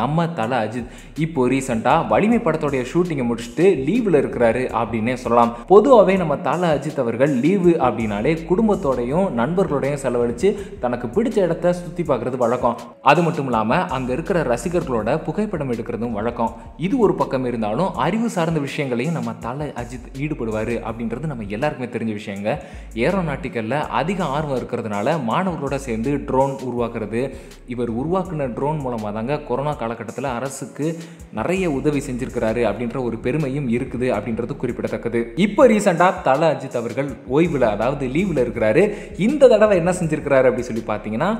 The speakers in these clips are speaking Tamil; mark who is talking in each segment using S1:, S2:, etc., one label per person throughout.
S1: நம்ம தலை அஜித் இப்போ ரீசெண்டாக வலிமை படத்துடைய ஷூட்டிங்கை முடிச்சுட்டு லீவில் இருக்கிறாரு அப்படின்னே சொல்லலாம் பொதுவாகவே நம்ம தலை அஜித் அவர்கள் லீவு அப்படின்னாலே குடும்பத்தோடையும் நண்பர்களோடையும் செலவழித்து தனக்கு பிடிச்ச இடத்த சுற்றி பார்க்குறது வழக்கம் அது மட்டும் இல்லாமல் அங்கே இருக்கிற ரசிகர்களோட புகைப்படம் எடுக்கிறதும் வழக்கம் இது ஒரு பக்கம் இருந்தாலும் அறிவு சார்ந்த விஷயங்களையும் நம்ம தலை அஜித் ஈடுபடுவார் அப்படின்றது நம்ம எல்லாருக்குமே தெரிஞ்ச விஷயங்க ஏரோநாட்டிக்கலில் அதிக ஆர்வம் இருக்கிறதுனால மாணவர்களோட சேர்ந்து ட்ரோன் உருவாக்குறது இவர் உருவாக்குன ட்ரோன் மூலமாக தாங்க கொரோனா காலகட்டத்தில் அரசுக்கு நிறைய உதவி செஞ்சுருக்கிறாரு அப்படின்ற ஒரு பெருமையும் இருக்குது அப்படின்றது குறிப்பிடத்தக்கது இப்போ ரீசெண்டாக தல அஜித் அவர்கள் ஓய்வில் அதாவது லீவில் இருக்கிறாரு இந்த தடவை என்ன செஞ்சுருக்கிறாரு அப்படி சொல்லி பார்த்தீங்கன்னா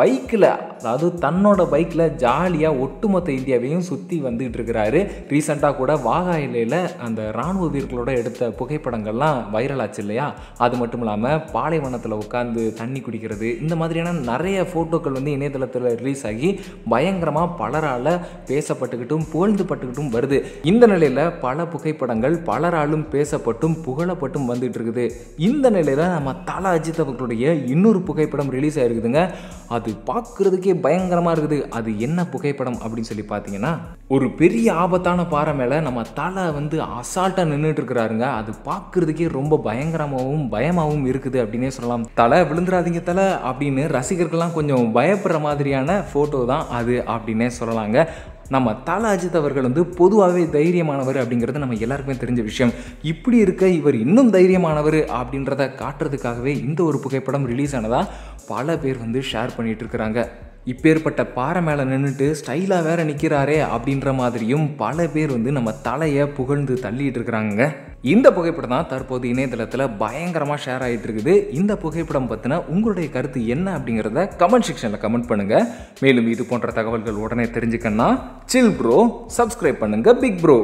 S1: பைக்கில் அதாவது தன்னோட பைக்கில் ஜாலியாக ஒட்டுமொத்த இந்தியாவையும் சுற்றி வந்துகிட்டு இருக்கிறாரு ரீசெண்டாக கூட வாகா எல்லையில் அந்த இராணுவ வீரர்களோட எடுத்த புகைப்படங்கள்லாம் வைரல் ஆச்சு இல்லையா அது மட்டும் இல்லாமல் பாலைவனத்தில் உட்காந்து தண்ணி குடிக்கிறது இந்த மாதிரியான நிறைய ஃபோட்டோக்கள் வந்து இணையதளத்தில் ரிலீஸ் ஆகி பயங்கரமாக பலர் பலரால் பேசப்பட்டுக்கிட்டும் புகழ்ந்துப்பட்டுக்கிட்டும் வருது இந்த நிலையில் பல புகைப்படங்கள் பலராலும் பேசப்பட்டும் புகழப்பட்டும் வந்துட்டு இருக்குது இந்த நிலையில் நம்ம தலா அஜித் அவர்களுடைய இன்னொரு புகைப்படம் ரிலீஸ் ஆகிருக்குதுங்க அது பார்க்குறதுக்கே பயங்கரமாக இருக்குது அது என்ன புகைப்படம் அப்படின்னு சொல்லி பார்த்தீங்கன்னா ஒரு பெரிய ஆபத்தான பாறை மேலே நம்ம தலை வந்து அசால்ட்டாக நின்றுட்டு இருக்கிறாருங்க அது பார்க்குறதுக்கே ரொம்ப பயங்கரமாகவும் பயமாகவும் இருக்குது அப்படின்னே சொல்லலாம் தலை விழுந்துடாதீங்க தலை அப்படின்னு ரசிகர்கள்லாம் கொஞ்சம் பயப்படுற மாதிரியான ஃபோட்டோ தான் அது அப்படின்னே சொல்லலாம் சொல்லலாங்க நம்ம தல அஜித் அவர்கள் வந்து பொதுவாகவே தைரியமானவர் அப்படிங்கிறது நம்ம எல்லாருக்குமே தெரிஞ்ச விஷயம் இப்படி இருக்க இவர் இன்னும் தைரியமானவர் அப்படின்றத காட்டுறதுக்காகவே இந்த ஒரு புகைப்படம் ரிலீஸ் ஆனதாக பல பேர் வந்து ஷேர் பண்ணிகிட்டு இருக்கிறாங்க இப்பேற்பட்ட பாறை மேலே நின்றுட்டு ஸ்டைலாக வேற நிற்கிறாரே அப்படின்ற மாதிரியும் பல பேர் வந்து நம்ம தலையை புகழ்ந்து தள்ளிட்டு இருக்கிறாங்க இந்த புகைப்படம் தான் தற்போது இணையதளத்தில் பயங்கரமாக ஷேர் ஆகிட்டு இருக்குது இந்த புகைப்படம் பற்றின உங்களுடைய கருத்து என்ன அப்படிங்கிறத கமெண்ட் செக்ஷனில் கமெண்ட் பண்ணுங்கள் மேலும் இது போன்ற தகவல்கள் உடனே தெரிஞ்சுக்கன்னா சில் ப்ரோ சப்ஸ்கிரைப் பண்ணுங்கள் பிக் ப்ரோ